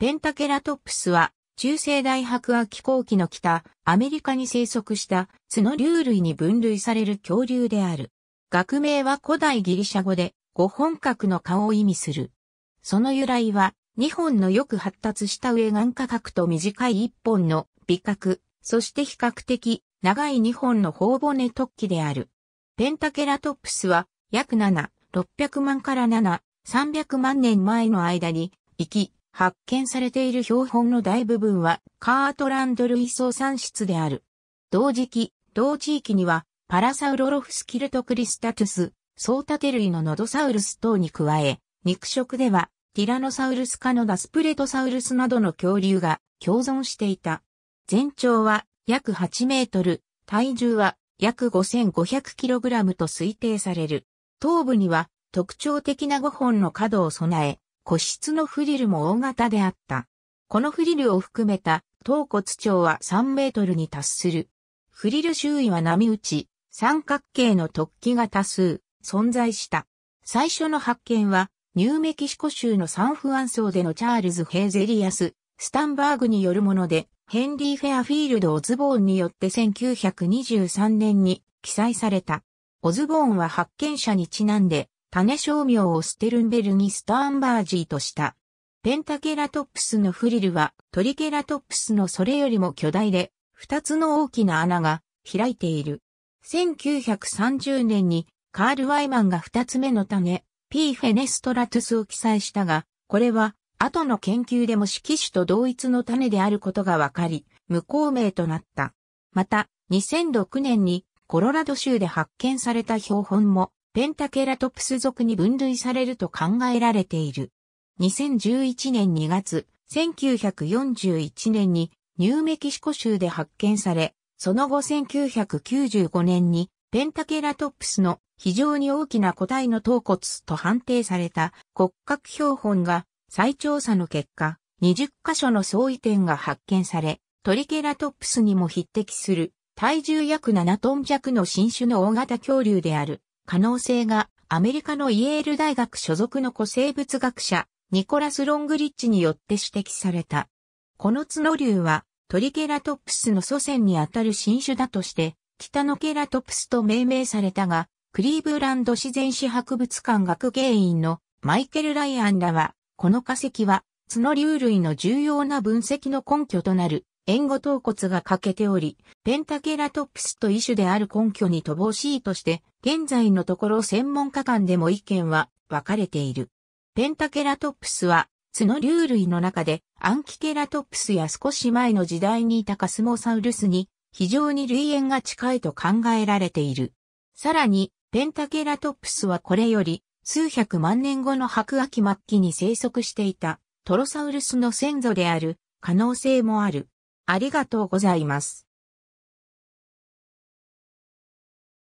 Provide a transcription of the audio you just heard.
ペンタケラトップスは、中世大白亜紀後期の北、アメリカに生息した角竜類に分類される恐竜である。学名は古代ギリシャ語で、五本角の顔を意味する。その由来は、2本のよく発達した上眼価角と短い1本の尾角、そして比較的長い2本の頬骨突起である。ペンタケラトップスは、約7、600万から7、300万年前の間に、生き、発見されている標本の大部分はカートランド類層産出である。同時期、同地域にはパラサウロロフスキルトクリスタトゥス、ソータテ類のノドサウルス等に加え、肉食ではティラノサウルス科のダスプレトサウルスなどの恐竜が共存していた。全長は約8メートル、体重は約5 5 0 0ラムと推定される。頭部には特徴的な5本の角を備え、個室のフリルも大型であった。このフリルを含めた頭骨長は3メートルに達する。フリル周囲は波打ち、三角形の突起が多数存在した。最初の発見は、ニューメキシコ州のサンフアン層でのチャールズ・ヘーゼリアス・スタンバーグによるもので、ヘンリー・フェアフィールド・オズボーンによって1923年に記載された。オズボーンは発見者にちなんで、種商名をステルンベルギスターンバージーとした。ペンタケラトプスのフリルはトリケラトプスのそれよりも巨大で、二つの大きな穴が開いている。1930年にカール・ワイマンが二つ目の種、P. フェネストラトゥスを記載したが、これは後の研究でも色種と同一の種であることが分かり、無効名となった。また、2006年にコロラド州で発見された標本もペンタケラトプス属に分類されると考えられている。2011年2月、1941年にニューメキシコ州で発見され、その後1995年にペンタケラトプスの非常に大きな個体の頭骨と判定された骨格標本が再調査の結果、20箇所の相違点が発見され、トリケラトプスにも匹敵する体重約7トン弱の新種の大型恐竜である。可能性がアメリカのイェール大学所属の古生物学者ニコラス・ロングリッチによって指摘された。この角竜はトリケラトプスの祖先にあたる新種だとして北のケラトプスと命名されたが、クリーブランド自然史博物館学芸員のマイケル・ライアンらは、この化石は角竜類の重要な分析の根拠となる援護頭骨が欠けており、ペンタケラトプスと異種である根拠に乏しいとして、現在のところ専門家間でも意見は分かれている。ペンタケラトプスは角竜類の中でアンキケラトプスや少し前の時代にいたカスモサウルスに非常に類縁が近いと考えられている。さらに、ペンタケラトプスはこれより数百万年後の白亜紀末期に生息していたトロサウルスの先祖である可能性もある。ありがとうございます。